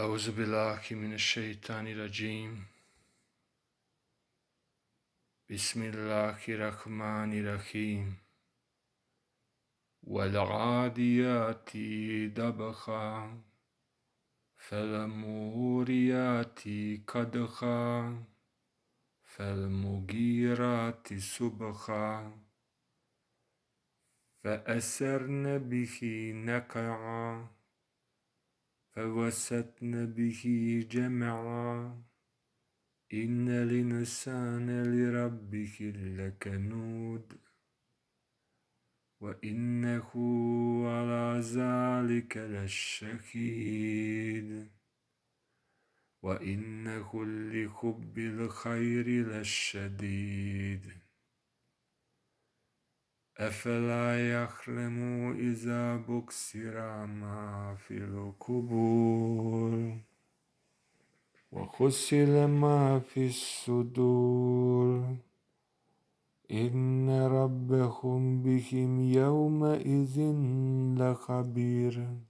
أعوذ بالله من الشيطان الرجيم بسم الله الرحمن الرحيم والعاديات دبخا فالموريات قدخا فالمغيرات سبخا فأسرن به نقعا فوسطن به جمعا إن الإنسان لربه لكنود وإنه على ذلك لشهيد وإنه لحب الخير لشديد أفلا يحلم إذا بكسر ما في القبور وخسل ما في الصدور إن ربهم بهم يومئذ لخبير